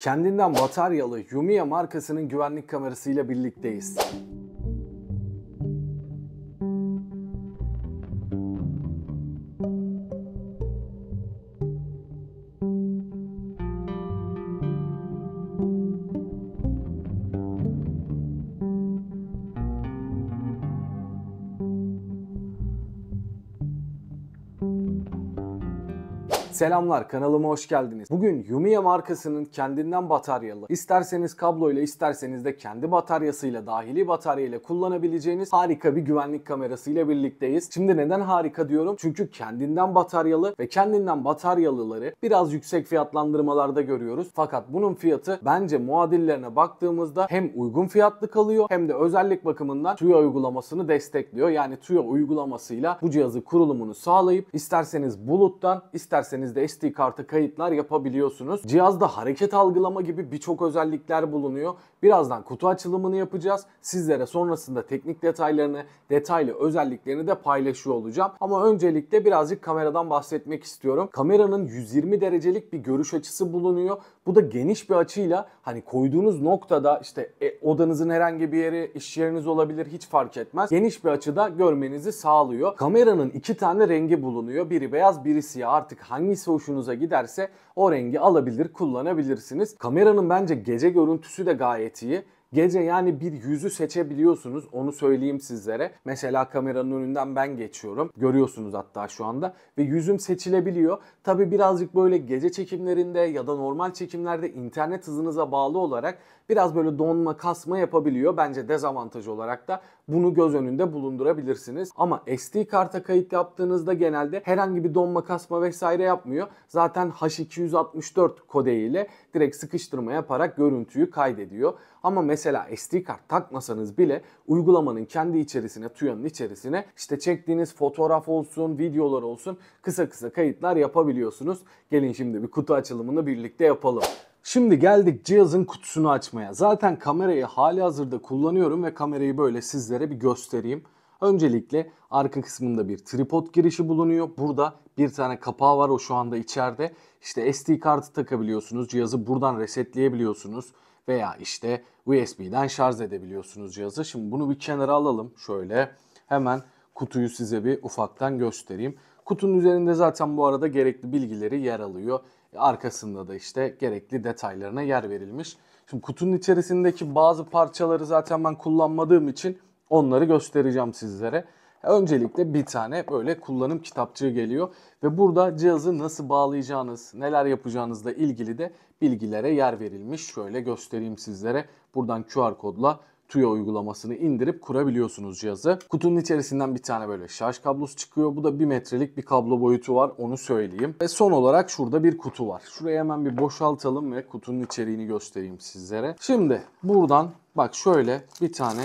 Kendinden bataryalı Yumiya markasının güvenlik kamerasıyla birlikteyiz. Selamlar kanalıma hoş geldiniz. Bugün Yumiya markasının kendinden bataryalı, isterseniz kabloyla isterseniz de kendi bataryasıyla dahili bataryayla kullanabileceğiniz harika bir güvenlik kamerası ile birlikteyiz. Şimdi neden harika diyorum? Çünkü kendinden bataryalı ve kendinden bataryalıları biraz yüksek fiyatlandırmalarda görüyoruz. Fakat bunun fiyatı bence muadillerine baktığımızda hem uygun fiyatlı kalıyor hem de özellik bakımından TUYA uygulamasını destekliyor. Yani TUYA uygulamasıyla bu cihazı kurulumunu sağlayıp isterseniz buluttan isterseniz sayenizde SD karta kayıtlar yapabiliyorsunuz. Cihazda hareket algılama gibi birçok özellikler bulunuyor. Birazdan kutu açılımını yapacağız. Sizlere sonrasında teknik detaylarını, detaylı özelliklerini de paylaşıyor olacağım. Ama öncelikle birazcık kameradan bahsetmek istiyorum. Kameranın 120 derecelik bir görüş açısı bulunuyor. Bu da geniş bir açıyla hani koyduğunuz noktada işte e, odanızın herhangi bir yeri, iş yeriniz olabilir hiç fark etmez. Geniş bir açıda görmenizi sağlıyor. Kameranın iki tane rengi bulunuyor. Biri beyaz, biri siyah. Artık hangisi hoşunuza giderse o rengi alabilir, kullanabilirsiniz. Kameranın bence gece görüntüsü de gayet iyi. Gece yani bir yüzü seçebiliyorsunuz onu söyleyeyim sizlere. Mesela kameranın önünden ben geçiyorum. Görüyorsunuz hatta şu anda ve yüzüm seçilebiliyor. Tabi birazcık böyle gece çekimlerinde ya da normal çekimlerde internet hızınıza bağlı olarak biraz böyle donma kasma yapabiliyor. Bence dezavantaj olarak da bunu göz önünde bulundurabilirsiniz. Ama SD karta kayıt yaptığınızda genelde herhangi bir donma kasma vesaire yapmıyor. Zaten H200 164 kodeğiyle direkt sıkıştırma yaparak görüntüyü kaydediyor. Ama mesela SD kart takmasanız bile uygulamanın kendi içerisine, TÜYA'nın içerisine işte çektiğiniz fotoğraf olsun, videolar olsun kısa kısa kayıtlar yapabiliyorsunuz. Gelin şimdi bir kutu açılımını birlikte yapalım. Şimdi geldik cihazın kutusunu açmaya. Zaten kamerayı hali hazırda kullanıyorum ve kamerayı böyle sizlere bir göstereyim. Öncelikle arka kısmında bir tripod girişi bulunuyor. Burada bir tane kapağı var o şu anda içeride. İşte SD kartı takabiliyorsunuz. Cihazı buradan resetleyebiliyorsunuz. Veya işte USB'den şarj edebiliyorsunuz cihazı. Şimdi bunu bir kenara alalım. Şöyle hemen kutuyu size bir ufaktan göstereyim. Kutunun üzerinde zaten bu arada gerekli bilgileri yer alıyor. Arkasında da işte gerekli detaylarına yer verilmiş. Şimdi kutunun içerisindeki bazı parçaları zaten ben kullanmadığım için Onları göstereceğim sizlere. Öncelikle bir tane böyle kullanım kitapçığı geliyor ve burada cihazı nasıl bağlayacağınız, neler yapacağınızla ilgili de bilgilere yer verilmiş. Şöyle göstereyim sizlere. Buradan QR kodla TUYA uygulamasını indirip kurabiliyorsunuz cihazı. Kutunun içerisinden bir tane böyle şarj kablosu çıkıyor. Bu da 1 metrelik bir kablo boyutu var onu söyleyeyim. Ve son olarak şurada bir kutu var. Şurayı hemen bir boşaltalım ve kutunun içeriğini göstereyim sizlere. Şimdi buradan bak şöyle bir tane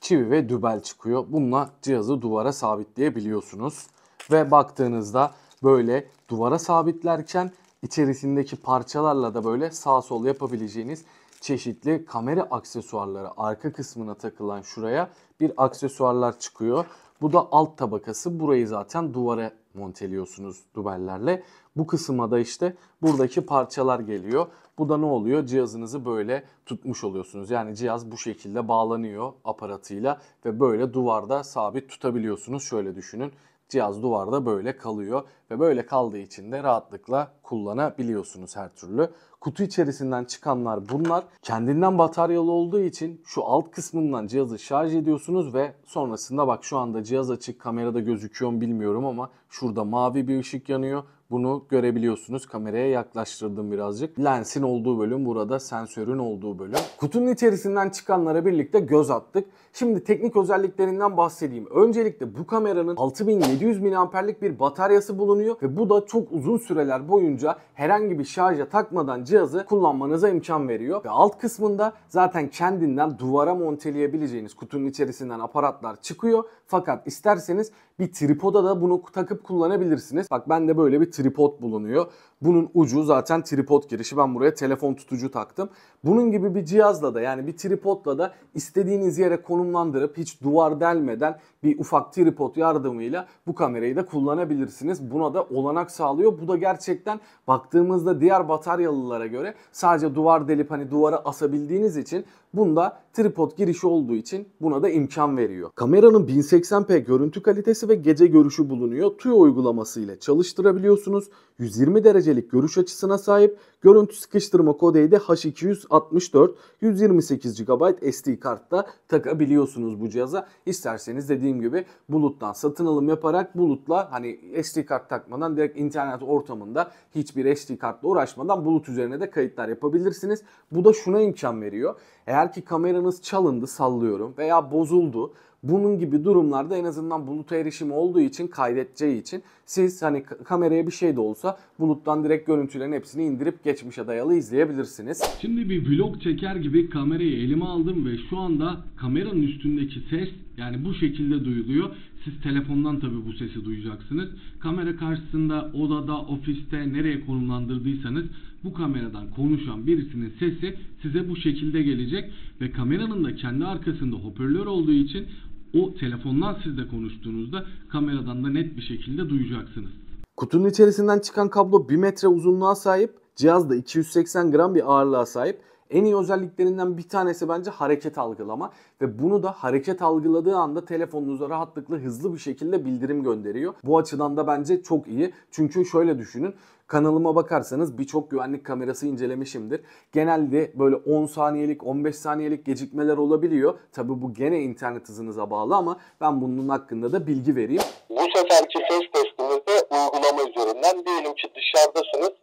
çivi ve dübel çıkıyor. Bununla cihazı duvara sabitleyebiliyorsunuz. Ve baktığınızda böyle duvara sabitlerken içerisindeki parçalarla da böyle sağ sol yapabileceğiniz çeşitli kamera aksesuarları arka kısmına takılan şuraya bir aksesuarlar çıkıyor. Bu da alt tabakası. Burayı zaten duvara monteliyorsunuz dubellerle. Bu kısma da işte buradaki parçalar geliyor. Bu da ne oluyor? Cihazınızı böyle tutmuş oluyorsunuz. Yani cihaz bu şekilde bağlanıyor aparatıyla ve böyle duvarda sabit tutabiliyorsunuz. Şöyle düşünün cihaz duvarda böyle kalıyor ve böyle kaldığı için de rahatlıkla kullanabiliyorsunuz her türlü. Kutu içerisinden çıkanlar bunlar. Kendinden bataryalı olduğu için şu alt kısmından cihazı şarj ediyorsunuz ve sonrasında bak şu anda cihaz açık kamerada gözüküyor mu bilmiyorum ama şurada mavi bir ışık yanıyor bunu görebiliyorsunuz. Kameraya yaklaştırdım birazcık. Lensin olduğu bölüm burada, sensörün olduğu bölüm. Kutunun içerisinden çıkanlara birlikte göz attık. Şimdi teknik özelliklerinden bahsedeyim. Öncelikle bu kameranın 6700 miliamperlik bir bataryası bulunuyor ve bu da çok uzun süreler boyunca herhangi bir şarja takmadan cihazı kullanmanıza imkan veriyor. Ve alt kısmında zaten kendinden duvara monteleyebileceğiniz kutunun içerisinden aparatlar çıkıyor. Fakat isterseniz bir tripoda da bunu takıp kullanabilirsiniz. Bak ben de böyle bir tripod bulunuyor. Bunun ucu zaten tripod girişi. Ben buraya telefon tutucu taktım. Bunun gibi bir cihazla da yani bir tripodla da istediğiniz yere konumlandırıp hiç duvar delmeden bir ufak tripod yardımıyla bu kamerayı da kullanabilirsiniz. Buna da olanak sağlıyor. Bu da gerçekten baktığımızda diğer bataryalılara göre sadece duvar delip hani duvara asabildiğiniz için bunda tripod girişi olduğu için buna da imkan veriyor. Kameranın 1080p görüntü kalitesi ve gece görüşü bulunuyor. TUYO uygulaması ile çalıştırabiliyorsunuz. 120 derece derecelik görüş açısına sahip. Görüntü sıkıştırma kodeyi de H264 128 GB SD kartta takabiliyorsunuz bu cihaza. İsterseniz dediğim gibi buluttan satın alım yaparak bulutla hani SD kart takmadan direkt internet ortamında hiçbir SD kartla uğraşmadan bulut üzerine de kayıtlar yapabilirsiniz. Bu da şuna imkan veriyor. Eğer ki kameranız çalındı sallıyorum veya bozuldu bunun gibi durumlarda en azından buluta erişimi olduğu için kaydedeceği için siz hani kameraya bir şey de olsa buluttan direkt görüntülerin hepsini indirip geçmişe dayalı izleyebilirsiniz. Şimdi bir vlog çeker gibi kamerayı elime aldım ve şu anda kameranın üstündeki ses yani bu şekilde duyuluyor. Siz telefondan tabii bu sesi duyacaksınız. Kamera karşısında odada, ofiste nereye konumlandırdıysanız bu kameradan konuşan birisinin sesi size bu şekilde gelecek ve kameranın da kendi arkasında hoparlör olduğu için o telefondan siz konuştuğunuzda kameradan da net bir şekilde duyacaksınız. Kutunun içerisinden çıkan kablo 1 metre uzunluğa sahip, cihaz da 280 gram bir ağırlığa sahip. En iyi özelliklerinden bir tanesi bence hareket algılama ve bunu da hareket algıladığı anda telefonunuza rahatlıkla hızlı bir şekilde bildirim gönderiyor. Bu açıdan da bence çok iyi. Çünkü şöyle düşünün. Kanalıma bakarsanız birçok güvenlik kamerası incelemişimdir. Genelde böyle 10 saniyelik 15 saniyelik gecikmeler olabiliyor. Tabi bu gene internet hızınıza bağlı ama ben bunun hakkında da bilgi vereyim. Bu seferki ses testimizde uygulama üzerinden diyelim ki dışarıdasınız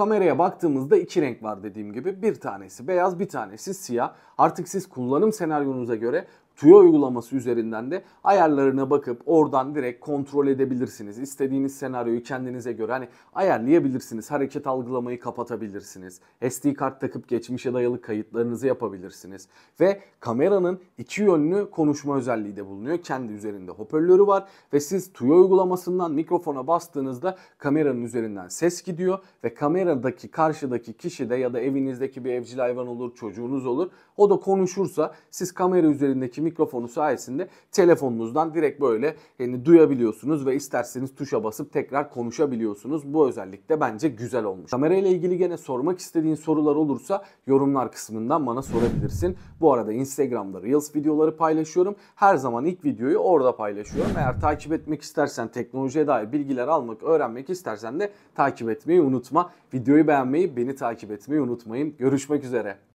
Kameraya baktığımızda iki renk var dediğim gibi. Bir tanesi beyaz, bir tanesi siyah. Artık siz kullanım senaryonuza göre Tüyo uygulaması üzerinden de ayarlarına bakıp oradan direkt kontrol edebilirsiniz. İstediğiniz senaryoyu kendinize göre hani ayarlayabilirsiniz. Hareket algılamayı kapatabilirsiniz. SD kart takıp geçmişe dayalı kayıtlarınızı yapabilirsiniz. Ve kameranın iki yönlü konuşma özelliği de bulunuyor. Kendi üzerinde hoparlörü var ve siz Tüyo uygulamasından mikrofona bastığınızda kameranın üzerinden ses gidiyor ve kameradaki karşıdaki kişi de ya da evinizdeki bir evcil hayvan olur, çocuğunuz olur. O da konuşursa siz kamera üzerindeki mikrofonu sayesinde telefonunuzdan direkt böyle yani duyabiliyorsunuz ve isterseniz tuşa basıp tekrar konuşabiliyorsunuz. Bu özellikle bence güzel olmuş. Kamera ile ilgili gene sormak istediğin sorular olursa yorumlar kısmından bana sorabilirsin. Bu arada Instagram'da Reels videoları paylaşıyorum. Her zaman ilk videoyu orada paylaşıyorum. Eğer takip etmek istersen, teknolojiye dair bilgiler almak, öğrenmek istersen de takip etmeyi unutma. Videoyu beğenmeyi, beni takip etmeyi unutmayın. Görüşmek üzere.